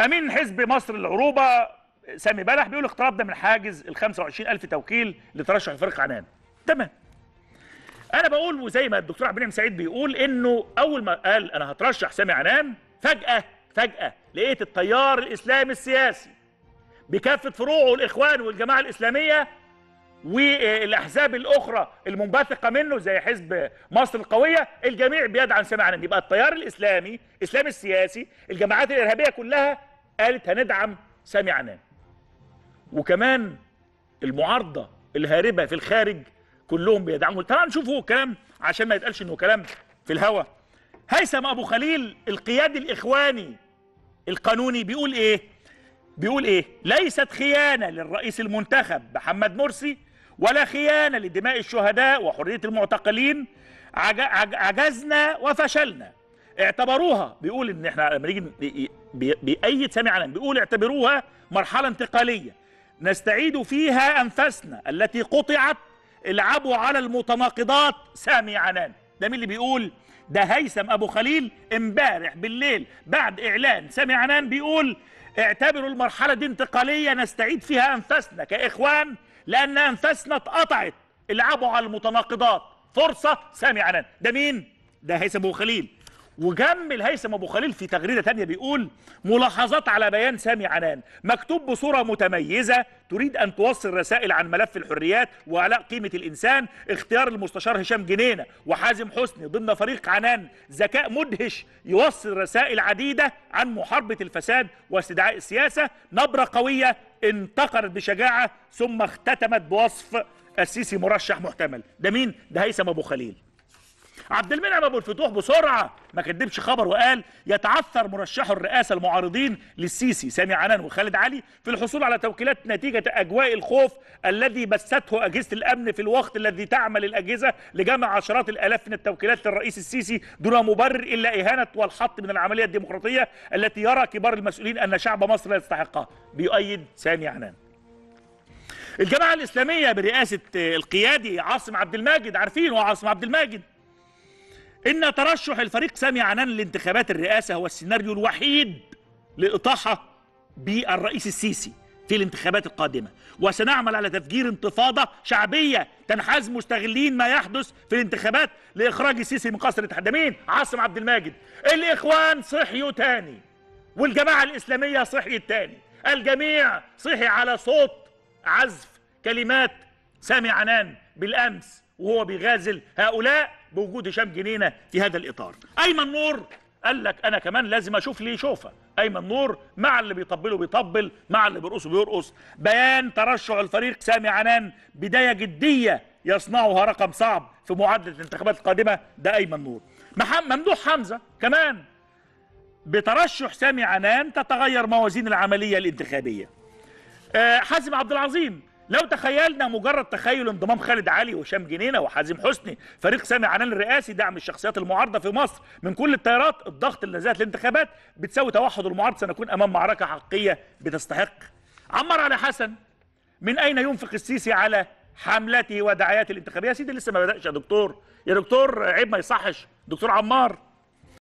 امين حزب مصر العروبه سامي بلح بيقول الاقتراب ده من حاجز ال 25000 توكيل لترشح فريق عنان تمام انا بقول وزي ما الدكتور عبد المنعم سعيد بيقول انه اول ما قال انا هترشح سامي عنان فجاه فجاه لقيت التيار الاسلامي السياسي بكافه فروعه الاخوان والجماعه الاسلاميه والاحزاب الاخرى المنبثقه منه زي حزب مصر القويه الجميع بيدعم سامعا يبقى التيار الاسلامي الاسلام السياسي الجماعات الارهابيه كلها قالت هندعم سامي عنان وكمان المعارضه الهاربه في الخارج كلهم بيدعموا تعالوا نشوفوا الكلام عشان ما يتقالش انه كلام في الهوا هيثم ابو خليل القيادي الاخواني القانوني بيقول ايه بيقول ايه ليست خيانه للرئيس المنتخب محمد مرسي ولا خيانة لدماء الشهداء وحرية المعتقلين عجزنا وفشلنا اعتبروها بيقول ان احنا لما نيجي بأيد سامي علم بيقول اعتبروها مرحلة انتقالية نستعيد فيها أنفسنا التي قطعت العبوا على المتناقضات سامي عنان ده مين اللي بيقول ده هيثم أبو خليل امبارح بالليل بعد إعلان سامي عنان بيقول اعتبروا المرحلة دي انتقالية نستعيد فيها أنفسنا كإخوان لان انفسنا اتقطعت لعبوا على المتناقضات فرصة سامعة ده مين؟ ده هيثم أبو خليل وجمل هيثم ابو خليل في تغريده ثانيه بيقول ملاحظات على بيان سامي عنان مكتوب بصوره متميزه تريد ان توصل رسائل عن ملف الحريات وعلاء قيمه الانسان اختيار المستشار هشام جنينه وحازم حسني ضمن فريق عنان ذكاء مدهش يوصل رسائل عديده عن محاربه الفساد واستدعاء السياسه نبره قويه انتقرت بشجاعه ثم اختتمت بوصف السيسي مرشح محتمل ده مين ده هيثم ابو خليل عبد المنعم ابو الفتوح بسرعه ما كدبش خبر وقال يتعثر مرشحو الرئاسه المعارضين للسيسي سامي عنان وخالد علي في الحصول على توكيلات نتيجه اجواء الخوف الذي بثته اجهزه الامن في الوقت الذي تعمل الاجهزه لجمع عشرات الالاف من التوكيلات للرئيس السيسي دون مبرر الا اهانه والحط من العمليه الديمقراطيه التي يرى كبار المسؤولين ان شعب مصر لا يستحقها بيؤيد سامي عنان الجماعه الاسلاميه برئاسه القيادي عاصم عبد الماجد عارفين عاصم عبد الماجد إن ترشح الفريق سامي عنان لانتخابات الرئاسة هو السيناريو الوحيد لإطاحة بالرئيس السيسي في الانتخابات القادمة وسنعمل على تفجير انتفاضة شعبية تنحاز مستغلين ما يحدث في الانتخابات لإخراج السيسي من قصر التحدمين عاصم عبد الماجد الإخوان صحيوا تاني والجماعة الإسلامية صحيت تاني الجميع صحي على صوت عزف كلمات سامي عنان بالأمس وهو بيغازل هؤلاء بوجود هشام جنينه في هذا الاطار ايمن نور قال لك انا كمان لازم اشوف لي شوفه ايمن نور مع اللي بيطبله بيطبل مع اللي بيرقصه بيرقص بيان ترشح الفريق سامي عنان بدايه جديه يصنعها رقم صعب في معادله الانتخابات القادمه ده ايمن نور ممدوح حمزه كمان بترشح سامي عنان تتغير موازين العمليه الانتخابيه آه، حازم عبد العظيم لو تخيلنا مجرد تخيل انضمام خالد علي وهشام جنينه وحازم حسني فريق سامي عنان الرئاسي دعم الشخصيات المعارضه في مصر من كل التيارات الضغط اللي نزلت الانتخابات بتساوي توحد المعارضه سنكون امام معركه حقيقيه بتستحق عمر علي حسن من اين ينفق السيسي على حملته ودعاياته الانتخابيه يا سيدي لسه ما بداش يا دكتور يا دكتور عيب ما يصحش دكتور عمار